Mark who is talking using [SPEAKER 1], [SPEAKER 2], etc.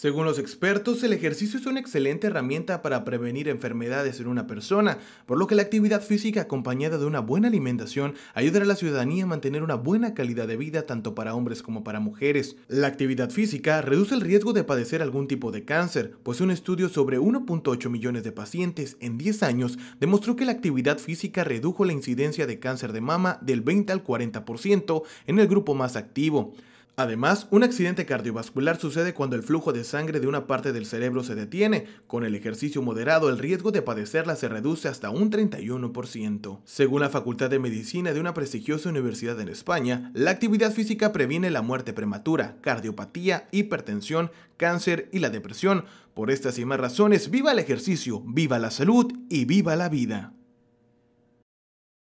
[SPEAKER 1] Según los expertos, el ejercicio es una excelente herramienta para prevenir enfermedades en una persona, por lo que la actividad física acompañada de una buena alimentación ayudará a la ciudadanía a mantener una buena calidad de vida tanto para hombres como para mujeres. La actividad física reduce el riesgo de padecer algún tipo de cáncer, pues un estudio sobre 1.8 millones de pacientes en 10 años demostró que la actividad física redujo la incidencia de cáncer de mama del 20 al 40% en el grupo más activo. Además, un accidente cardiovascular sucede cuando el flujo de sangre de una parte del cerebro se detiene. Con el ejercicio moderado, el riesgo de padecerla se reduce hasta un 31%. Según la Facultad de Medicina de una prestigiosa universidad en España, la actividad física previene la muerte prematura, cardiopatía, hipertensión, cáncer y la depresión. Por estas y más razones, viva el ejercicio, viva la salud y viva la vida.